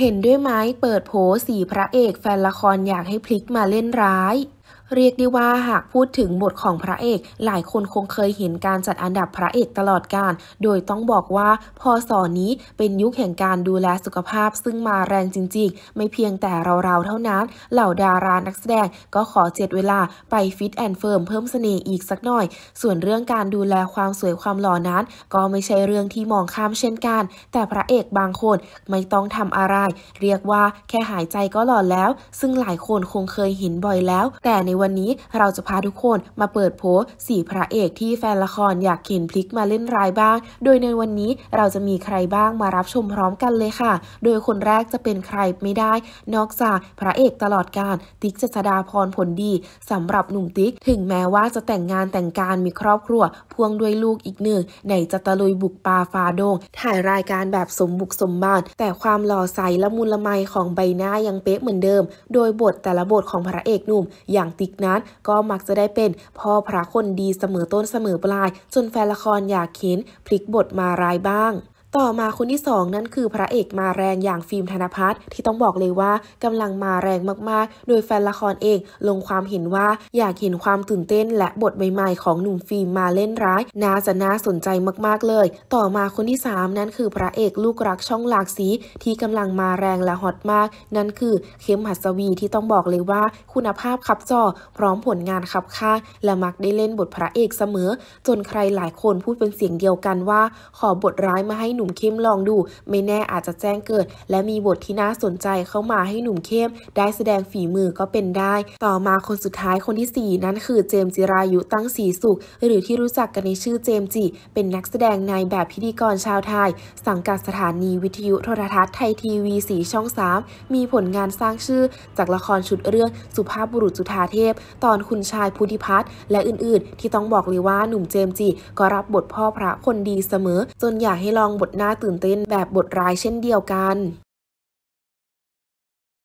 เห็นด้วยไหมเปิดโผสีพระเอกแฟนละครอยากให้พลิกมาเล่นร้ายเรียกได้ว่าหากพูดถึงบทของพระเอก หลายคนคงเคยเห็นการจัดอันดับพระเอกตลอดการ โดยต้องบอกว่าพอสอนนี้เป็นยุคแห่งการดูแลสุขภาพ ซึ่งมาแรงจริงๆ ไม่เพียงแต่เราๆเท่านั้น เหล่าดารานักแสดงก็ขอเจ็ดเวลาไปฟิตแอนด์เฟิร์มเพิ่มเสน่ห์อีกสักหน่อย ส่วนเรื่องการดูแลความสวยความหล่อนั้น ก็ไม่ใช่เรื่องที่มองข้ามเช่นกัน แต่พระเอกบางคนไม่ต้องทำอะไร เรียกว่าแค่หายใจก็หล่อแล้ว ซึ่งหลายคนคงเคยเห็นบ่อยแล้วแต่ในวันนี้เราจะพาทุกคนมาเปิดโพสี่พระเอกที่แฟนละครอยากเห็นพลิกมาเล่นรายบ้าง โดยในวันนี้เราจะมีใครบ้างมารับชมพร้อมกันเลยค่ะ โดยคนแรกจะเป็นใครไม่ได้ นอกจากพระเอกตลอดการติ๊กจัสดาพรผลดี สำหรับหนุ่มติ๊ก ถึงแม้ว่าจะแต่งงานแต่งการมีครอบครัวพ่วงด้วยลูกอีกหนึ่งในจัตลุยบุกปาฟาโดง ถ่ายรายการแบบสมบุกสมบันแต่ความหล่อใสละมุนละไมของใบหน้ายังเป๊ะเหมือนเดิม โดยบทแต่ละบทของพระเอกหนุ่มอย่างางติ๊กนั้นก็มักจะได้เป็นพ่อพระคนดีเสมอต้นเสมอปลาย จนแฟนละครอยากเข็นพลิกบทมารายบ้างต่อมาคนที่ 2 นั่นคือพระเอกมาแรงอย่างฟิล์มธนพัฒน์ที่ต้องบอกเลยว่ากำลังมาแรงมากๆ โดยแฟนละครเองลงความเห็นว่าอยากเห็นความตื่นเต้น และบทใหม่ๆของหนุ่มฟิล์มมาเล่นร้ายน่าจะน่าสนใจมากๆเลย ต่อมาคนที่3นั่นคือพระเอกลูกรักช่องหลากสี ที่กำลังมาแรงและฮอตมาก นั่นคือ เข้มหัสวีที่ต้องบอกเลยว่าคุณภาพขับจอ พร้อมผลงานขับค่าและมักได้เล่นบทพระเอกเสมอ จนใครหลายคนพูดเป็นเสียงเดียวกันว่าขอบทร้ายมาให้หนุ่มเข้มลองดู ไม่แน่อาจจะแจ้งเกิด และมีบทที่น่าสนใจเข้ามาให้หนุ่มเข้ม ได้แสดงฝีมือก็เป็นได้ ต่อมาคนสุดท้ายคนที่ 4 นั้นคือเจมจิรายุตั้งสีสุข หรือที่รู้จักกันในชื่อเจมจิ เป็นนักแสดงในแบบพิธีกรชาวไทยสังกัดสถานีวิทยุโทรทัศน์ไทยทีวีสีช่อง 3 มีผลงานสร้างชื่อจากละครชุดเรื่องสุภาพบุรุษจุธาเทพ ตอนคุณชายพุทธิพัฒน์ และอื่น ๆ ที่ต้องบอกเลยว่าหนุ่มเจมจิ ก็รับบทพ่อพระคนดีเสมอ จนอยากให้ลองบทน่าตื่นเต้นแบบบทร้ายเช่นเดียวกัน